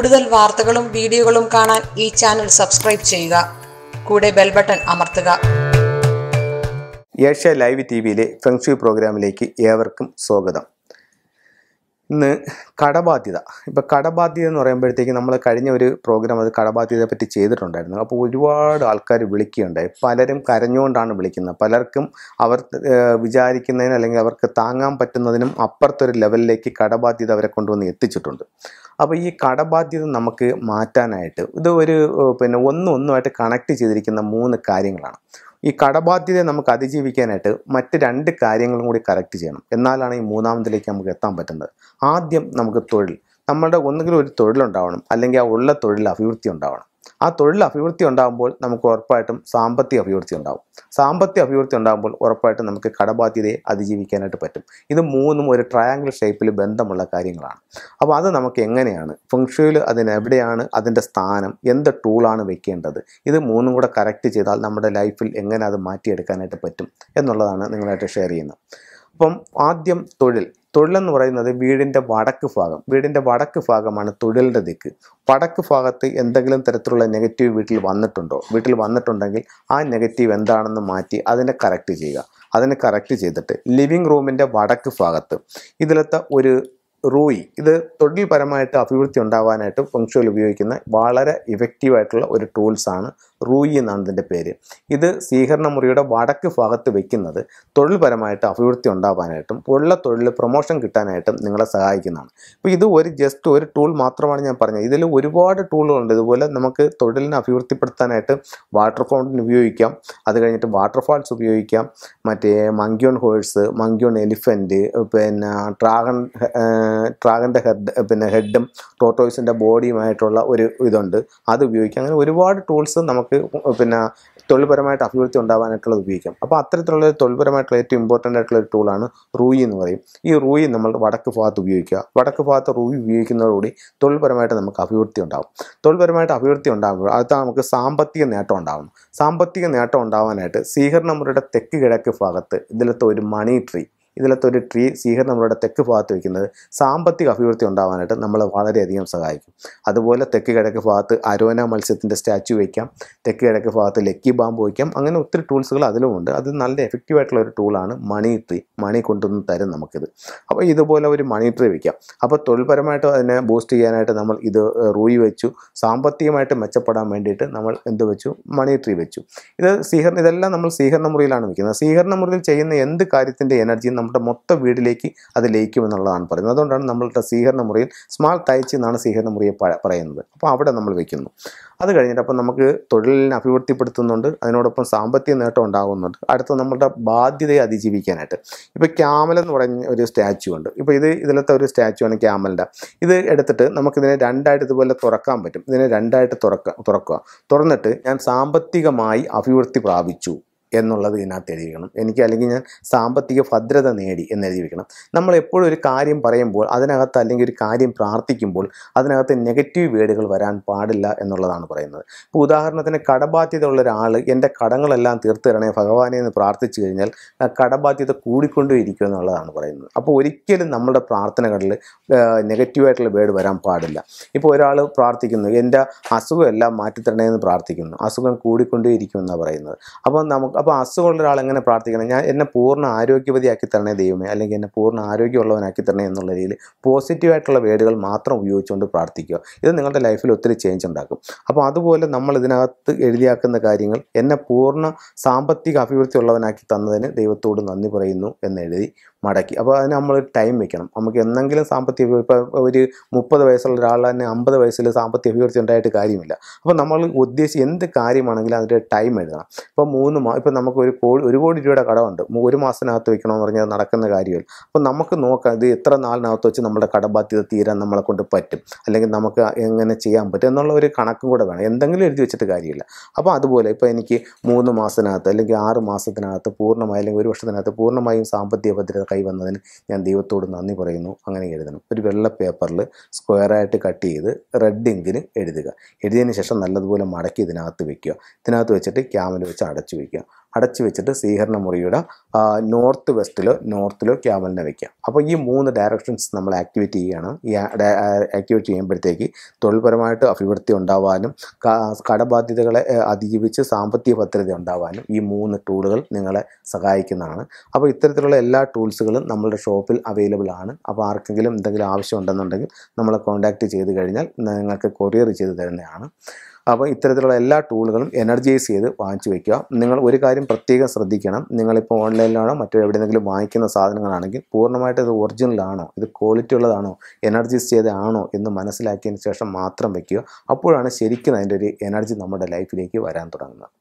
കൂടുതൽ വാർത്തകളും വീഡിയോകളും കാണാൻ ഈ ചാനൽ സബ്സ്ക്രൈബ് ചെയ്യുക കൂടെ ബെൽ ബട്ടൺ അമർത്തുക ഏഷ്യ ലൈവ് ടി വിയിലെ ഫെങ്ഷു പ്രോഗ്രാമിലേക്ക് ഏവർക്കും സ്വാഗതം ഇന്ന് കടബാധ്യത ഇപ്പോൾ കടബാധ്യത എന്ന് പറയുമ്പോഴത്തേക്ക് നമ്മൾ കഴിഞ്ഞ ഒരു പ്രോഗ്രാം അത് കടബാധ്യതയെ പറ്റി ചെയ്തിട്ടുണ്ടായിരുന്നു അപ്പോൾ ഒരുപാട് ആൾക്കാർ വിളിക്കുകയുണ്ടായി പലരും കരഞ്ഞുകൊണ്ടാണ് വിളിക്കുന്നത് പലർക്കും അവർ വിചാരിക്കുന്നതിന് അല്ലെങ്കിൽ അവർക്ക് താങ്ങാൻ പറ്റുന്നതിനും അപ്പുറത്തൊരു ലെവലിലേക്ക് കടബാധ്യത അവരെ കൊണ്ടുവന്ന് എത്തിച്ചിട്ടുണ്ട് അപ്പോൾ ഈ കടബാധ്യത നമുക്ക് മാറ്റാനായിട്ട് ഇത് ഒരു പിന്നെ ഒന്നും ഒന്നുമായിട്ട് കണക്ട് ചെയ്തിരിക്കുന്ന മൂന്ന് കാര്യങ്ങളാണ് ഈ കടബാധ്യതയെ നമുക്ക് അതിജീവിക്കാനായിട്ട് മറ്റ് രണ്ട് കാര്യങ്ങളും കൂടി കറക്റ്റ് ചെയ്യണം എന്നാലാണ് ഈ മൂന്നാമതിലേക്ക് നമുക്ക് എത്താൻ പറ്റുന്നത് ആദ്യം നമുക്ക് തൊഴിൽ നമ്മളുടെ ഒന്നുകിലും ഒരു തൊഴിലുണ്ടാവണം അല്ലെങ്കിൽ ആ ഉള്ള തൊഴിൽ അഭിവൃദ്ധി ഉണ്ടാവണം ആ തൊഴിൽ അഭിവൃദ്ധി ഉണ്ടാകുമ്പോൾ നമുക്ക് ഉറപ്പായിട്ടും സാമ്പത്തിക അഭിവൃദ്ധി ഉണ്ടാകും സാമ്പത്തിക അഭിവൃദ്ധി ഉണ്ടാകുമ്പോൾ ഉറപ്പായിട്ടും നമുക്ക് കടബാധ്യതയെ അതിജീവിക്കാനായിട്ട് പറ്റും ഇത് മൂന്നും ഒരു ട്രയാങ്കിൾ ഷേപ്പിൽ ബന്ധമുള്ള കാര്യങ്ങളാണ് അപ്പോൾ അത് നമുക്ക് എങ്ങനെയാണ് ഫംഗ്ഷയിൽ അതിനെവിടെയാണ് എവിടെയാണ് അതിൻ്റെ സ്ഥാനം എന്ത് ടൂളാണ് വെക്കേണ്ടത് ഇത് മൂന്നും കൂടെ കറക്റ്റ് ചെയ്താൽ നമ്മുടെ ലൈഫിൽ എങ്ങനെ അത് മാറ്റിയെടുക്കാനായിട്ട് പറ്റും എന്നുള്ളതാണ് നിങ്ങളായിട്ട് ഷെയർ ചെയ്യുന്നത് അപ്പം ആദ്യം തൊഴിൽ തൊഴിലെന്ന് പറയുന്നത് വീടിൻ്റെ വടക്ക് ഭാഗം വീടിൻ്റെ വടക്ക് ഭാഗമാണ് തൊഴിലിൻ്റെ ദിക്ക് വടക്ക് ഭാഗത്ത് എന്തെങ്കിലും തരത്തിലുള്ള നെഗറ്റീവ് വീട്ടിൽ വന്നിട്ടുണ്ടോ വീട്ടിൽ വന്നിട്ടുണ്ടെങ്കിൽ ആ നെഗറ്റീവ് എന്താണെന്ന് മാറ്റി അതിനെ കറക്റ്റ് ചെയ്യുക അതിനെ കറക്റ്റ് ചെയ്തിട്ട് ലിവിങ് റൂമിൻ്റെ വടക്ക് ഭാഗത്ത് ഇതിലത്തെ ഒരു റൂയി ഇത് പരമായിട്ട് അഭിവൃദ്ധി ഉണ്ടാവാനായിട്ട് ഫെങ്ഷുവൽ ഉപയോഗിക്കുന്ന വളരെ ഇഫക്റ്റീവായിട്ടുള്ള ഒരു ടൂൾസാണ് റൂയി എന്നാണ് ഇതിൻ്റെ പേര് ഇത് സ്വീകരണ മുറിയുടെ വടക്ക് ഭാഗത്ത് വെക്കുന്നത് തൊഴിൽപരമായിട്ട് അഭിവൃദ്ധി ഉണ്ടാവാനായിട്ടും ഉള്ള തൊഴിൽ പ്രൊമോഷൻ കിട്ടാനായിട്ടും നിങ്ങളെ സഹായിക്കുന്നതാണ് അപ്പോൾ ഇത് ഒരു ജസ്റ്റ് ഒരു ടൂൾ മാത്രമാണ് ഞാൻ പറഞ്ഞത് ഇതിൽ ഒരുപാട് ടൂളുകളുണ്ട് ഇതുപോലെ നമുക്ക് തൊഴിലിനെ അഭിവൃദ്ധിപ്പെടുത്താനായിട്ട് വാട്ടർ ഫൗണ്ടൻ ഉപയോഗിക്കാം അത് കഴിഞ്ഞിട്ട് വാട്ടർഫാൾസ് ഉപയോഗിക്കാം മറ്റേ മങ്കിയോൺ ഹോഴ്സ് മങ്കിയോൺ എലിഫൻറ്റ് പിന്നെ ഡ്രാഗൺ ട്രാഗൻ്റെ ഹെഡ് പിന്നെ ഹെഡും ടോട്ടോയ്സിൻ്റെ ബോഡിയുമായിട്ടുള്ള ഒരു ഇതുണ്ട് അത് ഉപയോഗിക്കാം അങ്ങനെ ഒരുപാട് ടൂൾസ് നമുക്ക് പിന്നെ തൊഴിൽപരമായിട്ട് അഭിവൃദ്ധി ഉണ്ടാകാനായിട്ടുള്ളത് ഉപയോഗിക്കാം അപ്പോൾ അത്തരത്തിലുള്ള തൊഴിൽപരമായിട്ടുള്ള ഏറ്റവും ഇമ്പോർട്ടൻ്റ് ആയിട്ടുള്ള ഒരു ടൂളാണ് റൂയി എന്ന് പറയും ഈ റൂയി നമ്മൾ വടക്ക് ഭാഗത്ത് ഉപയോഗിക്കുക വടക്ക് ഭാഗത്ത് റൂയി ഉപയോഗിക്കുന്നതോടുകൂടി തൊഴിൽപരമായിട്ട് നമുക്ക് അഭിവൃദ്ധി ഉണ്ടാകും തൊഴിൽപരമായിട്ട് അഭിവൃദ്ധി ഉണ്ടാകുമ്പോൾ അത് നമുക്ക് സാമ്പത്തിക നേട്ടം ഉണ്ടാകണം സാമ്പത്തിക നേട്ടം ഉണ്ടാവാനായിട്ട് സീഹർ നമ്പറുടെ തെക്ക് കിഴക്ക് ഭാഗത്ത് ഇതിലത്തെ ഒരു മണി ട്രീ ഇതിലത്തെ ഒരു ട്രീ സീഹർ നമ്മളുടെ തെക്ക് ഭാഗത്ത് വയ്ക്കുന്നത് സാമ്പത്തിക അഭിവൃദ്ധി ഉണ്ടാവാനായിട്ട് നമ്മളെ വളരെയധികം സഹായിക്കും അതുപോലെ തെക്ക് കിഴക്ക് ഭാഗത്ത് അരോന മത്സ്യത്തിൻ്റെ സ്റ്റാച്ചു വയ്ക്കാം തെക്ക് കിഴക്ക് ഭാഗത്ത് ലക്കി ബാമ്പ് വയ്ക്കാം അങ്ങനെ ഒത്തിരി ടൂൾസുകൾ അതിലുമുണ്ട് അത് നല്ല എഫക്റ്റീവായിട്ടുള്ള ഒരു ടൂളാണ് മണി ട്രീ മണി കൊണ്ടുവന്ന് തരും നമുക്കിത് അപ്പോൾ ഇതുപോലെ ഒരു മണി ട്രീ വയ്ക്കാം അപ്പോൾ തൊഴിൽപരമായിട്ട് അതിനെ ബൂസ്റ്റ് ചെയ്യാനായിട്ട് നമ്മൾ ഇത് റൂയി വെച്ചു സാമ്പത്തികമായിട്ട് മെച്ചപ്പെടാൻ വേണ്ടിയിട്ട് നമ്മൾ എന്ത് വെച്ചു മണി ട്രീ വെച്ചു ഇത് സീഹർ ഇതെല്ലാം നമ്മൾ സീഹർണ മുറിയിലാണ് വയ്ക്കുന്നത് സീഹർണ മുറിയിൽ ചെയ്യുന്ന എന്ത് കാര്യത്തിൻ്റെ എനർജി നമ്മുടെ മൊത്തം വീടിലേക്ക് അത് ലയിക്കുമെന്നുള്ളതാണ് പറയുന്നത് അതുകൊണ്ടാണ് നമ്മളുടെ സ്വീകരണ മുറിയിൽ സ്മാൾ തയ്ച്ച് എന്നാണ് സ്വീകരണ മുറിയെ പറയുന്നത് അപ്പോൾ അവിടെ നമ്മൾ വെക്കുന്നു അത് കഴിഞ്ഞിട്ട് അപ്പം നമുക്ക് തൊഴിലിനെ അഭിവൃദ്ധിപ്പെടുത്തുന്നുണ്ട് അതിനോടൊപ്പം സാമ്പത്തിക നേട്ടം ഉണ്ടാകുന്നുണ്ട് അടുത്ത നമ്മളുടെ ബാധ്യതയെ അതിജീവിക്കാനായിട്ട് ഇപ്പോൾ ക്യാമലെന്ന് പറഞ്ഞ ഒരു സ്റ്റാച്ചു ഉണ്ട് ഇപ്പോൾ ഇത് ഇതിലത്തെ ഒരു സ്റ്റാച്ചു ആണ് ക്യാമലിൻ്റെ ഇത് എടുത്തിട്ട് നമുക്കിതിനെ രണ്ടായിട്ട് ഇതുപോലെ തുറക്കാൻ പറ്റും ഇതിനെ രണ്ടായിട്ട് തുറക്കുക തുറക്കുക തുറന്നിട്ട് ഞാൻ സാമ്പത്തികമായി അഭിവൃദ്ധി പ്രാപിച്ചു എന്നുള്ളത് ഇതിനകത്ത് എഴുതിയിരിക്കണം എനിക്ക് അല്ലെങ്കിൽ ഞാൻ സാമ്പത്തിക ഭദ്രത നേടി എന്ന് എഴുതിയിരിക്കണം നമ്മൾ എപ്പോഴും ഒരു കാര്യം പറയുമ്പോൾ അതിനകത്ത് അല്ലെങ്കിൽ ഒരു കാര്യം പ്രാർത്ഥിക്കുമ്പോൾ അതിനകത്ത് നെഗറ്റീവ് വേഡുകൾ വരാൻ പാടില്ല എന്നുള്ളതാണ് പറയുന്നത് ഇപ്പോൾ ഉദാഹരണത്തിന് കടബാധ്യത ഉള്ള ഒരാൾ എൻ്റെ കടങ്ങളെല്ലാം തീർത്തു തരണേ ഭഗവാനെ എന്ന് പ്രാർത്ഥിച്ചു കഴിഞ്ഞാൽ കടബാധ്യത കൂടിക്കൊണ്ടേ ഇരിക്കും എന്നുള്ളതാണ് പറയുന്നത് അപ്പോൾ ഒരിക്കലും നമ്മുടെ പ്രാർത്ഥനകളിൽ നെഗറ്റീവായിട്ടുള്ള വേർഡ് വരാൻ പാടില്ല ഇപ്പോൾ ഒരാൾ പ്രാർത്ഥിക്കുന്നു എൻ്റെ അസുഖമെല്ലാം മാറ്റിത്തരണേ എന്ന് പ്രാർത്ഥിക്കുന്നു അസുഖം കൂടിക്കൊണ്ടേ ഇരിക്കും എന്നാണ് പറയുന്നത് അപ്പോൾ നമുക്ക് അപ്പോൾ അസുഖമുള്ള ഒരാൾ എങ്ങനെ പ്രാർത്ഥിക്കണം ഞാൻ എന്നെ പൂർണ്ണ ആരോഗ്യവതിയാക്കി തരണേ ദൈവമേ അല്ലെങ്കിൽ എന്നെ പൂർണ്ണ ആരോഗ്യമുള്ളവനാക്കി തരണേ എന്നുള്ള രീതിയിൽ പോസിറ്റീവായിട്ടുള്ള വേടുകൾ മാത്രം ഉപയോഗിച്ചുകൊണ്ട് പ്രാർത്ഥിക്കുക ഇത് നിങ്ങളുടെ ലൈഫിൽ ഒത്തിരി ചേഞ്ച് ഉണ്ടാക്കും അപ്പോൾ അതുപോലെ നമ്മൾ ഇതിനകത്ത് എഴുതിയാക്കുന്ന കാര്യങ്ങൾ എന്നെ പൂർണ്ണ സാമ്പത്തിക അഭിവൃദ്ധി ഉള്ളവനാക്കി തന്നതിന് ദൈവത്തോട് നന്ദി പറയുന്നു എന്നെഴുതി മടക്കി അപ്പോൾ അതിന് നമ്മൾ ടൈം വെക്കണം നമുക്ക് എന്തെങ്കിലും സാമ്പത്തിക ഇപ്പോൾ ഒരു മുപ്പത് വയസ്സുള്ള ഒരാൾ തന്നെ അമ്പത് വയസ്സിൽ സാമ്പത്തിക അഭിവൃദ്ധി ഉണ്ടായിട്ട് കാര്യമില്ല അപ്പോൾ നമ്മൾ ഉദ്ദേശിച്ച് എന്ത് കാര്യമാണെങ്കിലും അതിൻ്റെ ടൈം എഴുതണം ഇപ്പോൾ മൂന്ന് മാ ഇപ്പോൾ നമുക്ക് ഒരു കോടി ഒരു കോടി രൂപയുടെ കടമുണ്ട് ഒരു മാസത്തിനകത്ത് വെക്കണമെന്ന് പറഞ്ഞാൽ നടക്കുന്ന കാര്യമില്ല അപ്പോൾ നമുക്ക് നോക്കാം ഇത് എത്ര നാളിനകത്ത് വെച്ച് നമ്മുടെ കടബാധ്യത തീരാൻ നമ്മളെ കൊണ്ട് പറ്റും അല്ലെങ്കിൽ നമുക്ക് എങ്ങനെ ചെയ്യാൻ പറ്റും എന്നുള്ള ഒരു കണക്കും കൂടെ വേണം എന്തെങ്കിലും എഴുതി വെച്ചിട്ട് കാര്യമില്ല അപ്പോൾ അതുപോലെ ഇപ്പോൾ എനിക്ക് മൂന്ന് മാസത്തിനകത്ത് അല്ലെങ്കിൽ ആറ് മാസത്തിനകത്ത് പൂർണ്ണമായി അല്ലെങ്കിൽ ഒരു വർഷത്തിനകത്ത് പൂർണ്ണമായും സാമ്പത്തിക ഭദ്രത കൈവന്നതിന് ഞാൻ ദൈവത്തോട് നന്ദി പറയുന്നു അങ്ങനെ എഴുതണം ഒരു വെള്ള പേപ്പറിൽ സ്ക്വയറായിട്ട് കട്ട് ചെയ്ത് റെഡ് ഇങ്കിന് എഴുതുക എഴുതിയതിന് ശേഷം നല്ലതുപോലെ മടക്കി ഇതിനകത്ത് വെക്കുക ഇതിനകത്ത് വെച്ചിട്ട് ക്യാമിൽ വെച്ച് അടച്ചു വെക്കുക അടച്ചു വെച്ചിട്ട് സ്വീകരണ മുറിയുടെ നോർത്ത് വെസ്റ്റിലോ നോർത്തിലോ ക്യാമലിനെ വയ്ക്കാം അപ്പോൾ ഈ മൂന്ന് ഡയറക്ഷൻസ് നമ്മൾ ആക്ടിവേറ്റ് ചെയ്യുകയാണ് ഈ ആക്ടിവേറ്റ് ചെയ്യുമ്പോഴത്തേക്ക് തൊഴിൽപരമായിട്ട് അഭിവൃദ്ധി ഉണ്ടാവാനും കടബാധ്യതകളെ അതിജീവിച്ച് സാമ്പത്തിക ഭദ്രത ഉണ്ടാവാനും ഈ മൂന്ന് ടൂളുകൾ നിങ്ങളെ സഹായിക്കുന്നതാണ് അപ്പോൾ ഇത്തരത്തിലുള്ള എല്ലാ ടൂൾസുകളും നമ്മുടെ ഷോപ്പിൽ അവൈലബിൾ ആണ് അപ്പോൾ ആർക്കെങ്കിലും എന്തെങ്കിലും ആവശ്യം ഉണ്ടെന്നുണ്ടെങ്കിൽ നമ്മളെ കോൺടാക്റ്റ് ചെയ്ത് കഴിഞ്ഞാൽ നിങ്ങൾക്ക് കൊറിയർ ചെയ്ത് തരുന്നതാണ് അപ്പോൾ ഇത്തരത്തിലുള്ള എല്ലാ ടൂളുകളും എനർജൈസ് ചെയ്ത് വാങ്ങിച്ചു വയ്ക്കുക നിങ്ങൾ ഒരു കാര്യം പ്രത്യേകം ശ്രദ്ധിക്കണം നിങ്ങളിപ്പോൾ ഓൺലൈനിലാണോ മറ്റോ എവിടെയെങ്കിലും വാങ്ങിക്കുന്ന സാധനങ്ങളാണെങ്കിൽ പൂർണ്ണമായിട്ട് ഇത് ഒറിജിനലാണോ ഇത് ക്വാളിറ്റി ഉള്ളതാണോ എനർജൈസ് ചെയ്തതാണോ എന്ന് മനസ്സിലാക്കിയതിന് ശേഷം മാത്രം വയ്ക്കുക അപ്പോഴാണ് ശരിക്കും അതിൻ്റെ ഒരു എനർജി നമ്മുടെ ലൈഫിലേക്ക് വരാൻ തുടങ്ങുന്നത്